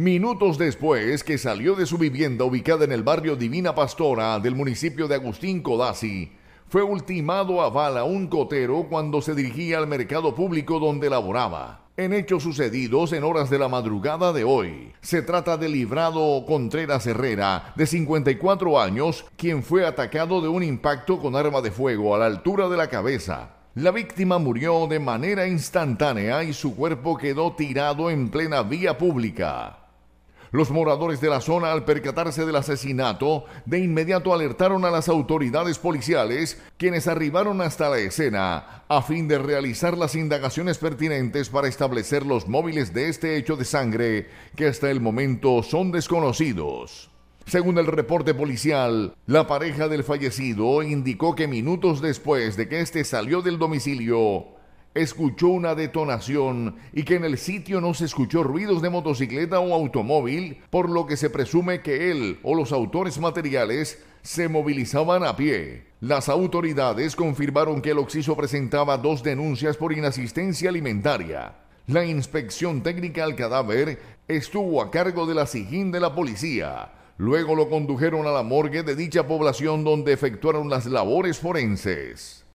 Minutos después que salió de su vivienda ubicada en el barrio Divina Pastora del municipio de Agustín Codazzi, fue ultimado a bala un cotero cuando se dirigía al mercado público donde laboraba. En hechos sucedidos en horas de la madrugada de hoy, se trata de Librado Contreras Herrera, de 54 años, quien fue atacado de un impacto con arma de fuego a la altura de la cabeza. La víctima murió de manera instantánea y su cuerpo quedó tirado en plena vía pública. Los moradores de la zona, al percatarse del asesinato, de inmediato alertaron a las autoridades policiales, quienes arribaron hasta la escena, a fin de realizar las indagaciones pertinentes para establecer los móviles de este hecho de sangre, que hasta el momento son desconocidos. Según el reporte policial, la pareja del fallecido indicó que minutos después de que éste salió del domicilio, escuchó una detonación y que en el sitio no se escuchó ruidos de motocicleta o automóvil, por lo que se presume que él o los autores materiales se movilizaban a pie. Las autoridades confirmaron que el Oxiso presentaba dos denuncias por inasistencia alimentaria. La inspección técnica al cadáver estuvo a cargo de la SIGIN de la policía. Luego lo condujeron a la morgue de dicha población donde efectuaron las labores forenses.